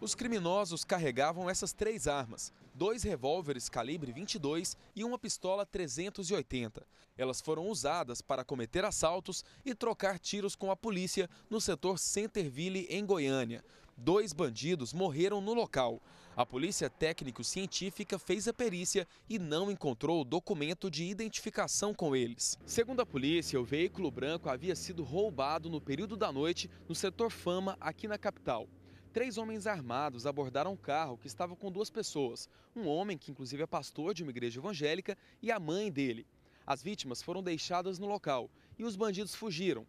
Os criminosos carregavam essas três armas, dois revólveres calibre 22 e uma pistola 380. Elas foram usadas para cometer assaltos e trocar tiros com a polícia no setor Centerville, em Goiânia. Dois bandidos morreram no local. A polícia técnico-científica fez a perícia e não encontrou o documento de identificação com eles. Segundo a polícia, o veículo branco havia sido roubado no período da noite no setor Fama, aqui na capital. Três homens armados abordaram um carro que estava com duas pessoas, um homem que inclusive é pastor de uma igreja evangélica e a mãe dele. As vítimas foram deixadas no local e os bandidos fugiram.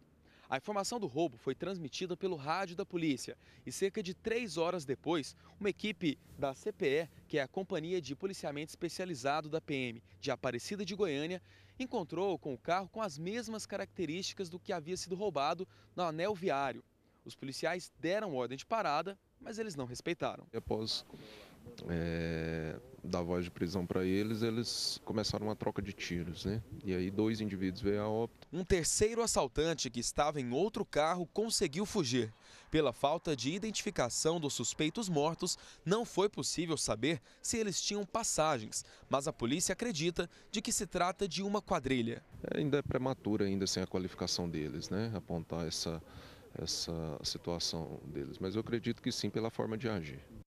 A informação do roubo foi transmitida pelo rádio da polícia e cerca de três horas depois, uma equipe da CPE, que é a Companhia de Policiamento Especializado da PM de Aparecida de Goiânia, encontrou com o carro com as mesmas características do que havia sido roubado no anel viário. Os policiais deram ordem de parada, mas eles não respeitaram. Após é, dar voz de prisão para eles, eles começaram uma troca de tiros, né? E aí dois indivíduos veio a óbito. Um terceiro assaltante que estava em outro carro conseguiu fugir. Pela falta de identificação dos suspeitos mortos, não foi possível saber se eles tinham passagens, mas a polícia acredita de que se trata de uma quadrilha. É, ainda é prematura ainda sem a qualificação deles, né? Apontar essa essa situação deles. Mas eu acredito que sim, pela forma de agir.